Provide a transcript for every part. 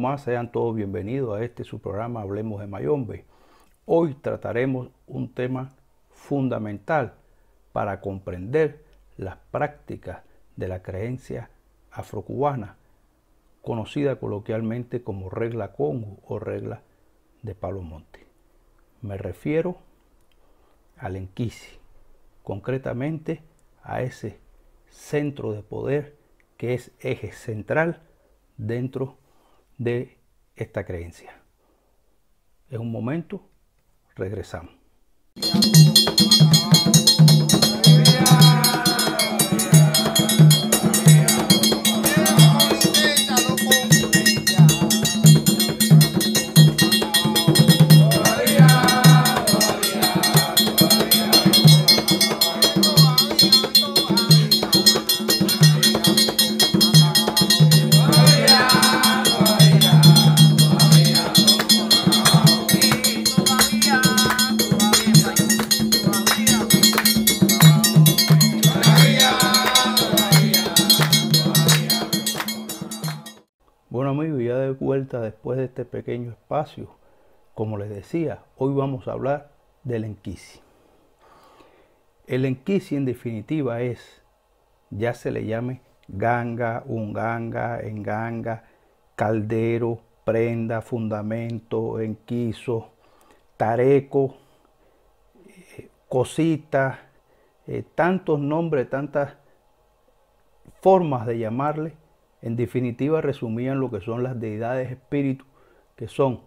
más, sean todos bienvenidos a este su programa Hablemos de Mayombe. Hoy trataremos un tema fundamental para comprender las prácticas de la creencia afrocubana, conocida coloquialmente como regla Congo o regla de Pablo Monte. Me refiero al Enquisi, concretamente a ese centro de poder que es eje central dentro de de esta creencia. Es un momento, regresamos. después de este pequeño espacio. Como les decía, hoy vamos a hablar del enquisi. El enquisi en definitiva es, ya se le llame ganga, un ganga, en ganga, caldero, prenda, fundamento, enquiso, tareco, eh, cosita, eh, tantos nombres, tantas formas de llamarle en definitiva, resumían lo que son las deidades espíritu, que son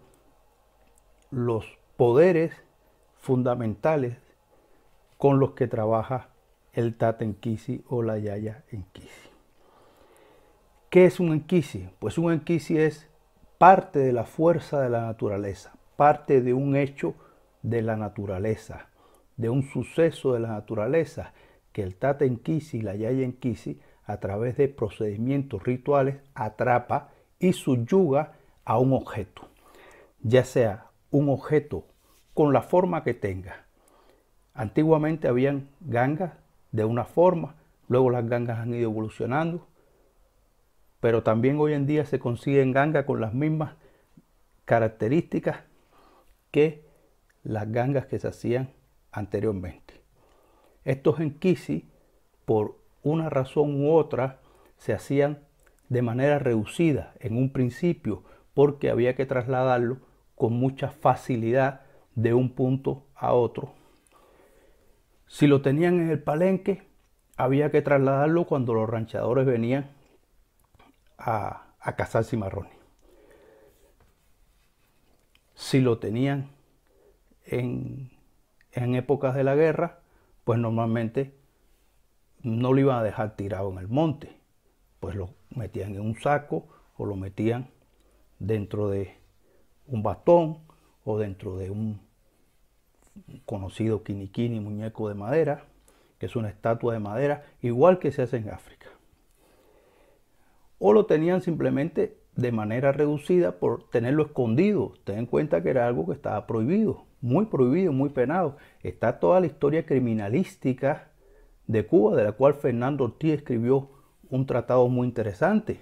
los poderes fundamentales con los que trabaja el Tata o la Yaya Enkisi. ¿Qué es un Enkisi? Pues un Enkisi es parte de la fuerza de la naturaleza, parte de un hecho de la naturaleza, de un suceso de la naturaleza que el Tata y la Yaya Enkisi a través de procedimientos rituales, atrapa y subyuga a un objeto, ya sea un objeto con la forma que tenga. Antiguamente habían gangas de una forma, luego las gangas han ido evolucionando, pero también hoy en día se consiguen gangas con las mismas características que las gangas que se hacían anteriormente. Estos Kisi por una razón u otra, se hacían de manera reducida en un principio, porque había que trasladarlo con mucha facilidad de un punto a otro. Si lo tenían en el palenque, había que trasladarlo cuando los ranchadores venían a, cazar cimarrones. Si lo tenían en, en épocas de la guerra, pues normalmente no lo iban a dejar tirado en el monte, pues lo metían en un saco o lo metían dentro de un bastón o dentro de un conocido kini muñeco de madera, que es una estatua de madera, igual que se hace en África. O lo tenían simplemente de manera reducida por tenerlo escondido. Ten en cuenta que era algo que estaba prohibido, muy prohibido, muy penado. Está toda la historia criminalística de Cuba, de la cual Fernando Ortiz escribió un tratado muy interesante,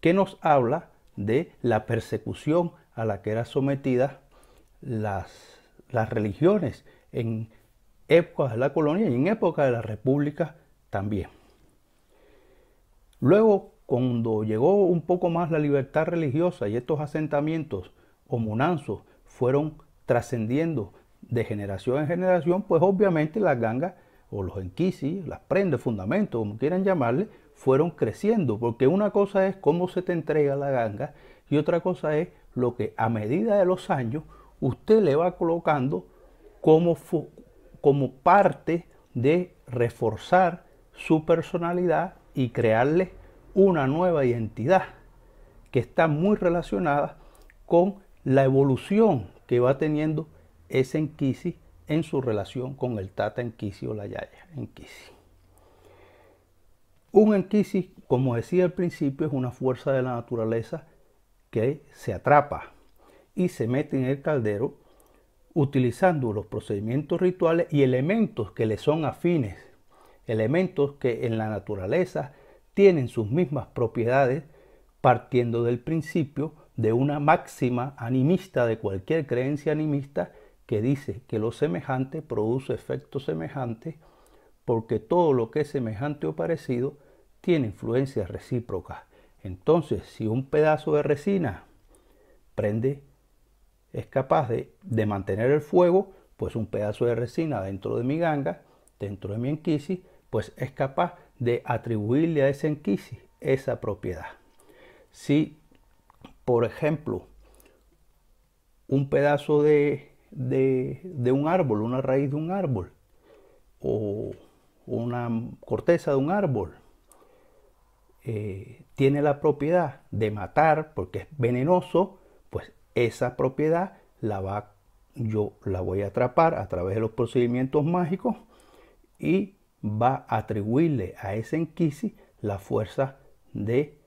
que nos habla de la persecución a la que eran sometidas las, religiones en épocas de la colonia y en épocas de la república también. Luego, cuando llegó un poco más la libertad religiosa y estos asentamientos o monanzos fueron trascendiendo de generación en generación, pues obviamente las gangas o los enquisis, las prendas, fundamento, como quieran llamarle, fueron creciendo, porque una cosa es cómo se te entrega la ganga y otra cosa es lo que a medida de los años usted le va colocando como, como parte de reforzar su personalidad y crearle una nueva identidad que está muy relacionada con la evolución que va teniendo ese enquisis en su relación con el Tata Enquisi o la Yaya Enquisi. Un Enquisi, como decía al principio, es una fuerza de la naturaleza que se atrapa y se mete en el caldero utilizando los procedimientos rituales y elementos que le son afines, elementos que en la naturaleza tienen sus mismas propiedades partiendo del principio de una máxima animista de cualquier creencia animista que dice que lo semejante produce efectos semejantes porque todo lo que es semejante o parecido tiene influencias recíprocas. Entonces, si un pedazo de resina prende, es capaz de, mantener el fuego, pues un pedazo de resina dentro de mi ganga, dentro de mi enquisis, pues es capaz de atribuirle a ese enquisis esa propiedad. Si, por ejemplo, un pedazo de de, un árbol, una raíz de un árbol o una corteza de un árbol eh, tiene la propiedad de matar porque es venenoso, pues esa propiedad la va, yo la voy a atrapar a través de los procedimientos mágicos y va a atribuirle a ese enquisi la fuerza de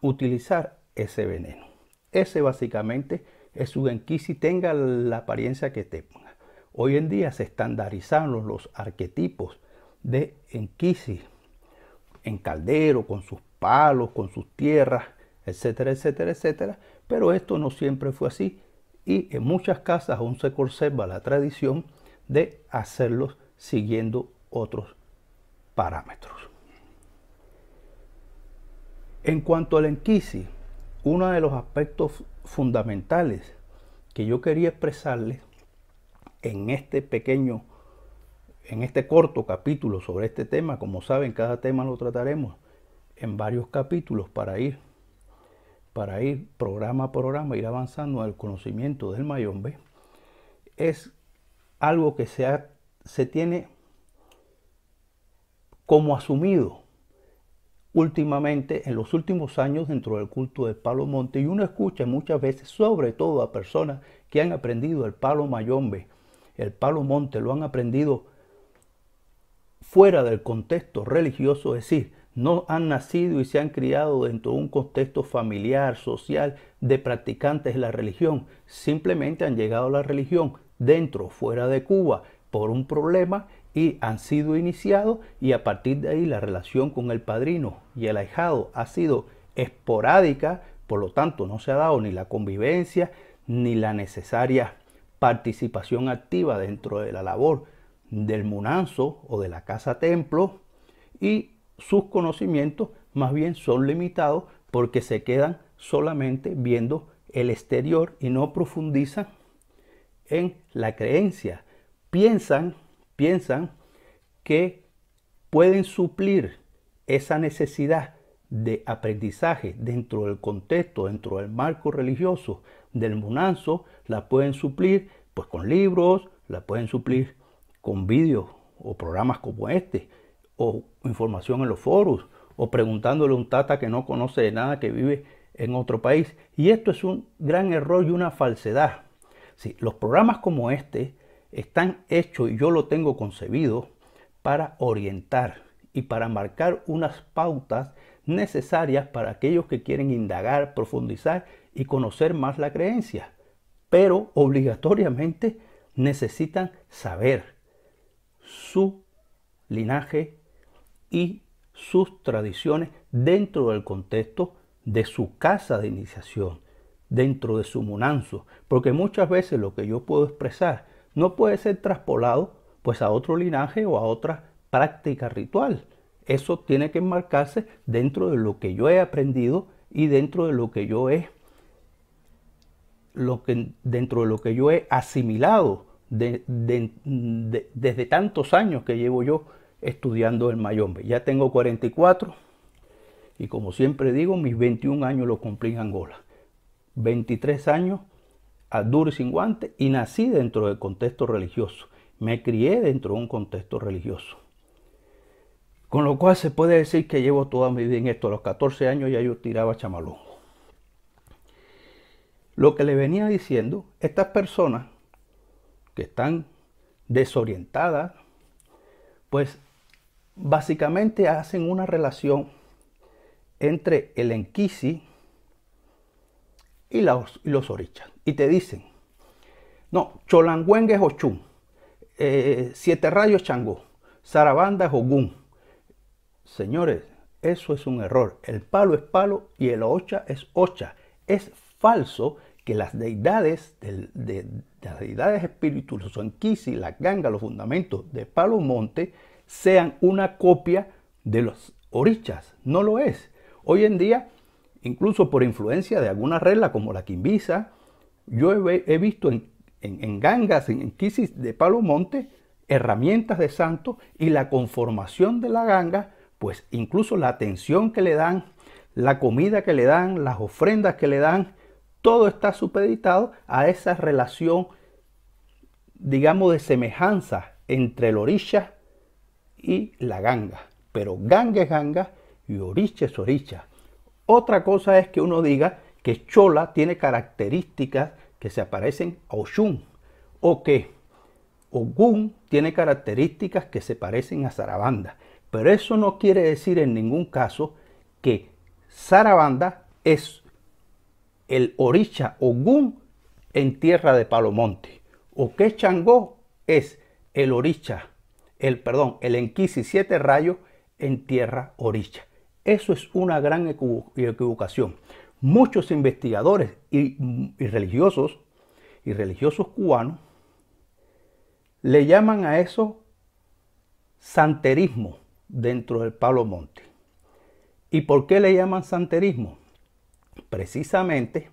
utilizar ese veneno. Ese básicamente es enquisi tenga la apariencia que tenga. Hoy en día se estandarizaron los arquetipos de Enkisi en caldero, con sus palos, con sus tierras, etcétera, etcétera, etcétera. Pero esto no siempre fue así y en muchas casas aún se conserva la tradición de hacerlos siguiendo otros parámetros. En cuanto al enquisi uno de los aspectos fundamentales que yo quería expresarles en este pequeño, en este corto capítulo sobre este tema. Como saben, cada tema lo trataremos en varios capítulos para ir, para ir programa a programa, ir avanzando al conocimiento del mayombe. Es algo que se tiene como asumido últimamente, en los últimos años, dentro del culto de palo monte, y uno escucha muchas veces, sobre todo a personas que han aprendido el palo mayombe, el palo monte, lo han aprendido fuera del contexto religioso, es decir, no han nacido y se han criado dentro de un contexto familiar, social, de practicantes de la religión. Simplemente han llegado a la religión dentro, fuera de Cuba, por un problema y han sido iniciados y a partir de ahí la relación con el padrino y el ahijado ha sido esporádica, por lo tanto no se ha dado ni la convivencia ni la necesaria participación activa dentro de la labor del munanzo o de la casa templo y sus conocimientos más bien son limitados porque se quedan solamente viendo el exterior y no profundizan en la creencia. Piensan piensan que pueden suplir esa necesidad de aprendizaje dentro del contexto, dentro del marco religioso del monanzo, la pueden suplir pues con libros, la pueden suplir con vídeos o programas como este, o información en los foros, o preguntándole a un tata que no conoce de nada que vive en otro país. Y esto es un gran error y una falsedad. Si los programas como este están hechos y yo lo tengo concebido para orientar y para marcar unas pautas necesarias para aquellos que quieren indagar, profundizar y conocer más la creencia. Pero obligatoriamente necesitan saber su linaje y sus tradiciones dentro del contexto de su casa de iniciación, dentro de su munanzo. Porque muchas veces lo que yo puedo expresar no puede ser traspolado pues a otro linaje o a otra práctica ritual. Eso tiene que enmarcarse dentro de lo que yo he aprendido y dentro de lo que yo he lo que, dentro de lo que yo he asimilado desde tantos años que llevo yo estudiando el mayombe. Ya tengo 44 y como siempre digo, mis 21 años los cumplí en Angola. 23 años a duro y sin guante y nací dentro del contexto religioso. Me crié dentro de un contexto religioso. Con lo cual se puede decir que llevo toda mi vida en esto. A los 14 años ya yo tiraba chamalongo. Lo que le venía diciendo, estas personas que están desorientadas, pues básicamente hacen una relación entre el enquisi, y los, orichas. Y te dicen, no, Cholanguengue es Ochum. Eh, Siete Rayos Changó, Sarabanda es Ogún. Señores, eso es un error. El palo es palo y el ocha es ocha. Es falso que las deidades, de, las deidades espirituales, Son Kisi. la ganga los fundamentos de Palo Monte, sean una copia de los orichas. No lo es. Hoy en día incluso por influencia de alguna regla como la quimbisa. Yo he, visto en, gangas, en, quisis de Monte, herramientas de santo y la conformación de la ganga, pues incluso la atención que le dan, la comida que le dan, las ofrendas que le dan, todo está supeditado a esa relación, digamos, de semejanza entre el orisha y la ganga. Pero ganga es ganga y orisha es orisha. Otra cosa es que uno diga que Chola tiene características que se parecen a Oshun o que Ogun tiene características que se parecen a zarabanda. Pero eso no quiere decir en ningún caso que Sarabanda es el orisha Ogún en tierra de Palomonte o que Changó es el orisha, el perdón, el Enquisi siete rayos en tierra orisha. Eso es una gran equivocación. Muchos investigadores y, religiosos y religiosos cubanos le llaman a eso santerismo dentro del Pablo Monte. ¿Y por qué le llaman santerismo? Precisamente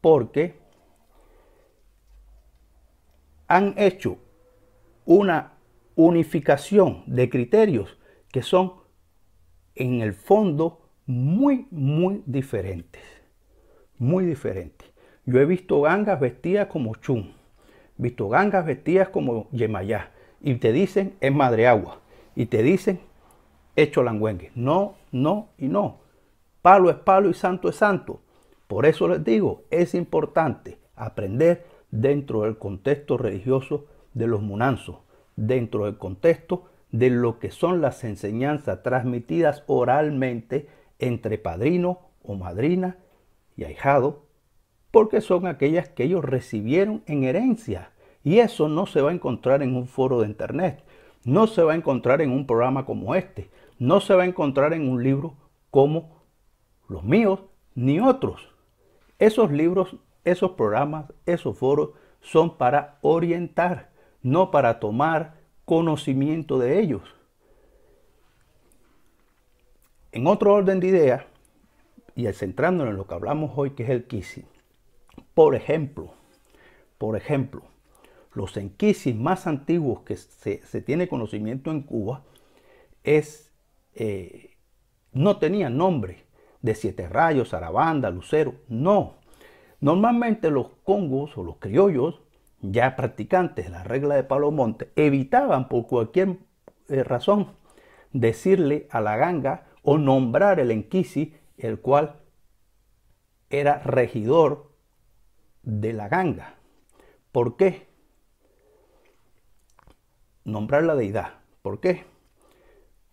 porque han hecho una unificación de criterios que son en el fondo muy, muy diferentes. Muy diferentes. Yo he visto gangas vestidas como chun, visto gangas vestidas como yemayá, y te dicen es madre agua, y te dicen hecho langüengue. No, no y no. Palo es palo y santo es santo. Por eso les digo, es importante aprender dentro del contexto religioso de los munanzos, dentro del contexto de lo que son las enseñanzas transmitidas oralmente entre padrino o madrina y ahijado, porque son aquellas que ellos recibieron en herencia. Y eso no se va a encontrar en un foro de internet, no se va a encontrar en un programa como este, no se va a encontrar en un libro como los míos ni otros. Esos libros, esos programas, esos foros son para orientar, no para tomar conocimiento de ellos. En otro orden de ideas, y centrándonos en lo que hablamos hoy, que es el Kisi, por ejemplo, por ejemplo, los enquisis más antiguos que se, tiene conocimiento en Cuba es, eh, no tenían nombre de siete rayos, arabanda, lucero, no. Normalmente los congos o los criollos ya practicantes de la regla de Palomonte Monte evitaban por cualquier eh, razón decirle a la ganga o nombrar el enquisi, el cual era regidor de la ganga. ¿Por qué? Nombrar la deidad. ¿Por qué?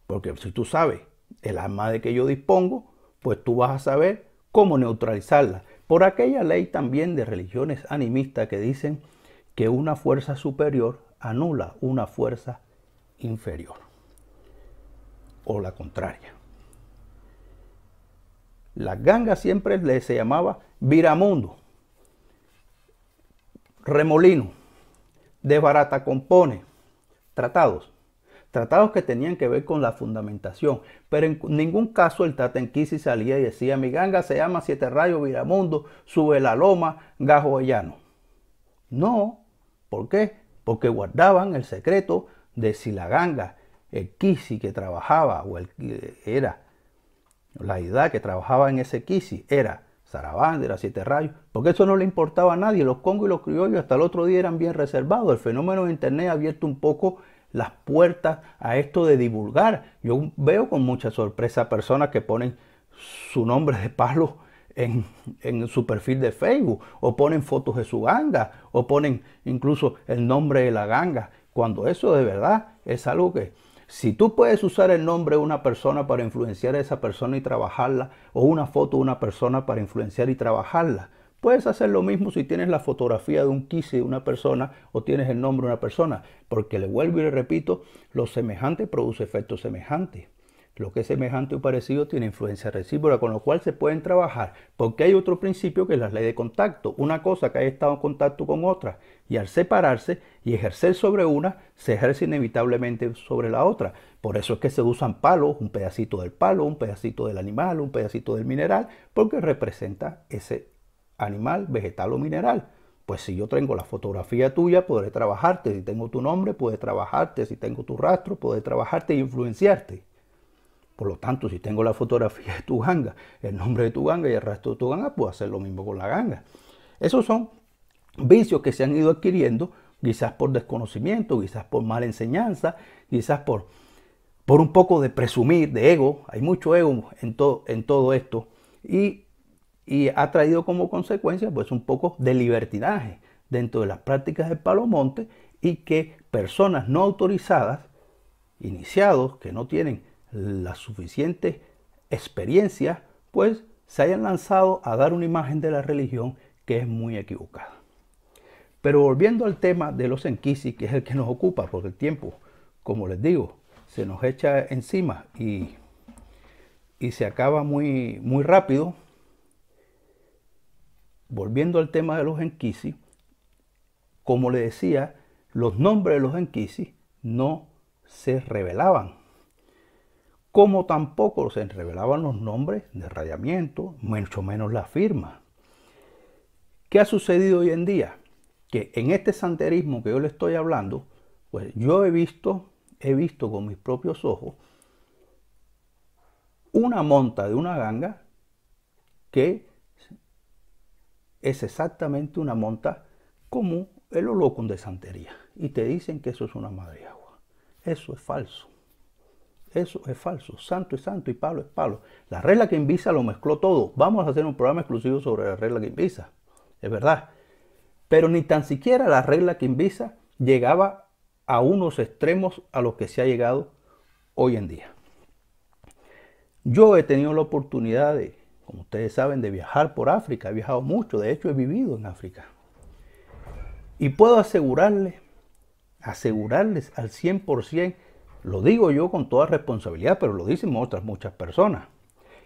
Porque si tú sabes el arma de que yo dispongo, pues tú vas a saber cómo neutralizarla. Por aquella ley también de religiones animistas que dicen que una fuerza superior anula una fuerza inferior o la contraria. la ganga siempre le se llamaba viramundo, remolino, desbarata compone, tratados, tratados que tenían que ver con la fundamentación, pero en ningún caso el Tatenquisi salía y decía, mi ganga se llama Siete Rayos Viramundo, sube la loma, gajo llano. No, ¿Por qué? Porque guardaban el secreto de si la ganga, el kisi que trabajaba, o el eh, era, la edad que trabajaba en ese kisi, era era Siete Rayos, porque eso no le importaba a nadie. Los congos y los criollos hasta el otro día eran bien reservados. El fenómeno de Internet ha abierto un poco las puertas a esto de divulgar. Yo veo con mucha sorpresa personas que ponen su nombre de palo en, su perfil de Facebook, o ponen fotos de su ganga, o ponen incluso el nombre de la ganga, cuando eso de verdad es algo que... Si tú puedes usar el nombre de una persona para influenciar a esa persona y trabajarla, o una foto de una persona para influenciar y trabajarla, Puedes hacer lo mismo si tienes la fotografía de un quise de una persona o tienes el nombre de una persona, porque le vuelvo y le repito, lo semejante produce efectos semejantes. Lo que es semejante o parecido tiene influencia recíproca, con lo cual se pueden trabajar, porque hay otro principio que es la ley de contacto, una cosa que haya estado en contacto con otra, y al separarse y ejercer sobre una, se ejerce inevitablemente sobre la otra. Por eso es que se usan palos, un pedacito del palo, un pedacito del animal, un pedacito del mineral, porque representa ese animal, vegetal o mineral. Pues si yo tengo la fotografía tuya, podré trabajarte. Si tengo tu nombre, podré trabajarte. Si tengo tu rastro, podré trabajarte e influenciarte. Por lo tanto, si tengo la fotografía de tu ganga, el nombre de tu ganga y el resto de tu ganga, puedo hacer lo mismo con la ganga. Esos son vicios que se han ido adquiriendo, quizás por desconocimiento, quizás por mala enseñanza, quizás por, por un poco de presumir, de ego. Hay mucho ego en, en todo esto. Y, ha traído como consecuencia pues un poco de libertinaje dentro de las prácticas de palomonte y que personas no autorizadas, iniciados, que no tienen la suficiente experiencia, pues se hayan lanzado a dar una imagen de la religión que es muy equivocada. Pero volviendo al tema de los enquisis, que es el que nos ocupa, porque el tiempo, como les digo, se nos echa encima y, se acaba muy, muy rápido. Volviendo al tema de los enquisi, como les decía, los nombres de los enquisis no se revelaban como tampoco se revelaban los nombres de radiamiento, mucho menos la firma. ¿Qué ha sucedido hoy en día? Que en este santerismo que yo le estoy hablando, pues yo he visto, he visto con mis propios ojos una monta de una ganga que es exactamente una monta como el holocum de santería. Y te dicen que eso es una madre agua. Eso es falso. Eso es falso. Santo es santo y Pablo es Pablo La regla que invisa lo mezcló todo. Vamos a hacer un programa exclusivo sobre la regla que invisa. Es verdad. Pero ni tan siquiera la regla que invisa llegaba a unos extremos a los que se ha llegado hoy en día. Yo he tenido la oportunidad de, como ustedes saben, de viajar por África. He viajado mucho. De hecho, he vivido en África. Y puedo asegurarles, asegurarles al 100% lo digo yo con toda responsabilidad, pero lo dicen otras muchas personas.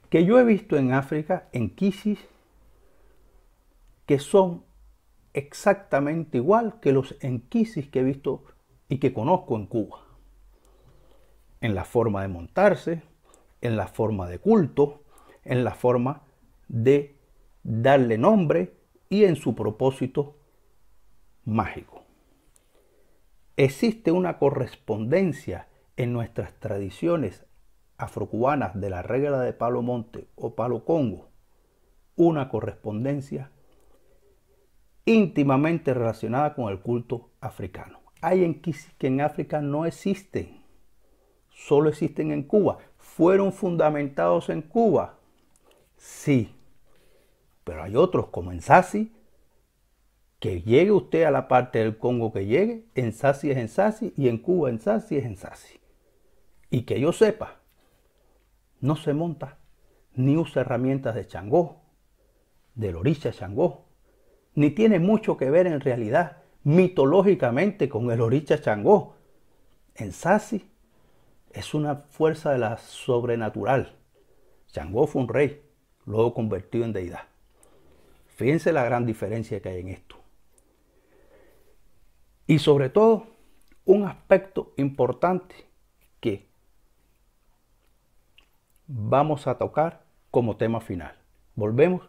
Que yo he visto en África, en que son exactamente igual que los enquisis que he visto y que conozco en Cuba. En la forma de montarse, en la forma de culto, en la forma de darle nombre y en su propósito mágico. Existe una correspondencia en nuestras tradiciones afrocubanas de la regla de Palo Monte o Palo Congo una correspondencia íntimamente relacionada con el culto africano. Hay en que en África no existen, solo existen en Cuba. ¿Fueron fundamentados en Cuba? Sí, pero hay otros como en Sassi, que llegue usted a la parte del Congo que llegue, en Sassi es en Sassi y en Cuba en Sassi es en Sassi. Y que yo sepa, no se monta ni usa herramientas de Changó, del orisha Changó, ni tiene mucho que ver en realidad mitológicamente con el orisha Changó. En Sasi es una fuerza de la sobrenatural. Changó fue un rey, luego convertido en deidad. Fíjense la gran diferencia que hay en esto. Y sobre todo, un aspecto importante que vamos a tocar como tema final. Volvemos.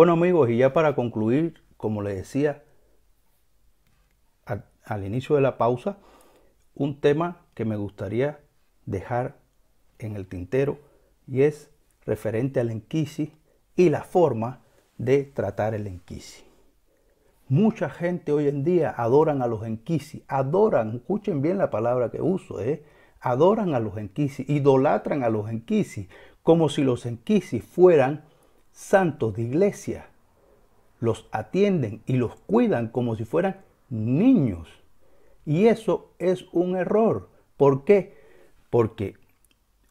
Bueno amigos, y ya para concluir, como les decía al, inicio de la pausa, un tema que me gustaría dejar en el tintero y es referente al enquisi y la forma de tratar el enquisi Mucha gente hoy en día adoran a los enquisi adoran, escuchen bien la palabra que uso, eh, adoran a los enquisis, idolatran a los enquisis, como si los enquisis fueran santos de iglesia. Los atienden y los cuidan como si fueran niños. Y eso es un error. ¿Por qué? Porque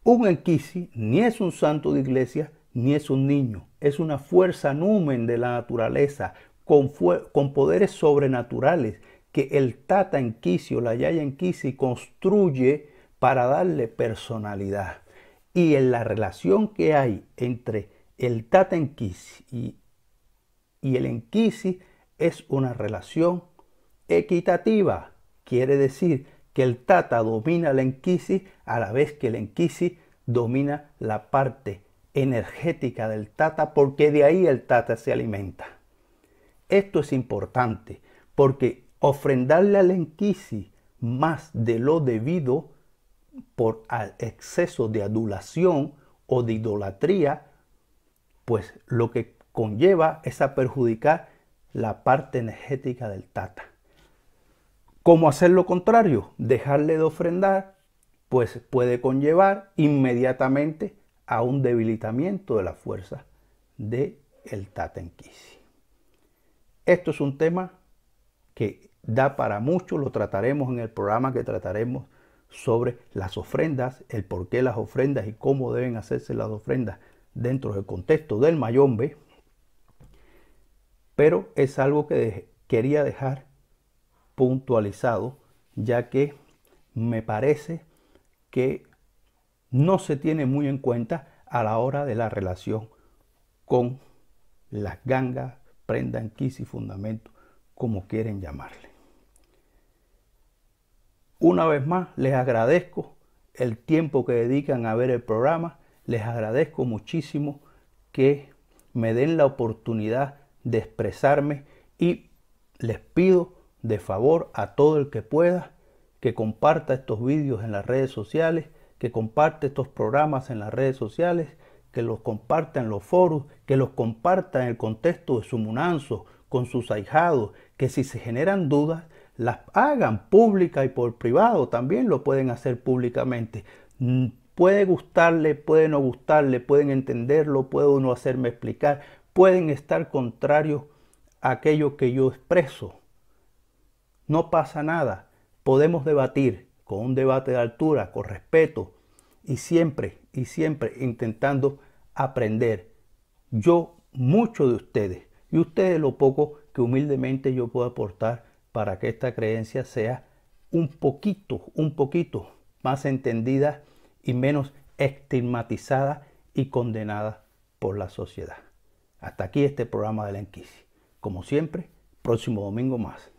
un enquisi ni es un santo de iglesia ni es un niño. Es una fuerza numen de la naturaleza con, con poderes sobrenaturales que el Tata Enquisi o la Yaya Enquisi construye para darle personalidad. Y en la relación que hay entre el Tata en y, y el enquisi es una relación equitativa. Quiere decir que el Tata domina el enquisi a la vez que el enquisi domina la parte energética del Tata porque de ahí el Tata se alimenta. Esto es importante porque ofrendarle al enquisi más de lo debido por exceso de adulación o de idolatría pues lo que conlleva es a perjudicar la parte energética del tata. ¿Cómo hacer lo contrario? Dejarle de ofrendar, pues puede conllevar inmediatamente a un debilitamiento de la fuerza de Tata en Kisi. Esto es un tema que da para mucho, lo trataremos en el programa que trataremos sobre las ofrendas, el por qué las ofrendas y cómo deben hacerse las ofrendas dentro del contexto del Mayombe, pero es algo que quería dejar puntualizado, ya que me parece que no se tiene muy en cuenta a la hora de la relación con las gangas, prendan quis y fundamento, como quieren llamarle. Una vez más, les agradezco el tiempo que dedican a ver el programa les agradezco muchísimo que me den la oportunidad de expresarme y les pido de favor a todo el que pueda que comparta estos vídeos en las redes sociales, que comparte estos programas en las redes sociales, que los comparta en los foros, que los comparta en el contexto de su munanzo, con sus ahijados, que si se generan dudas, las hagan pública y por privado, también lo pueden hacer públicamente. Puede gustarle, puede no gustarle, pueden entenderlo, puedo no hacerme explicar, pueden estar contrarios a aquello que yo expreso. No pasa nada. Podemos debatir con un debate de altura, con respeto y siempre, y siempre intentando aprender. Yo mucho de ustedes y ustedes lo poco que humildemente yo puedo aportar para que esta creencia sea un poquito, un poquito más entendida y menos estigmatizada y condenada por la sociedad. Hasta aquí este programa de la Enquisi. Como siempre, próximo domingo más.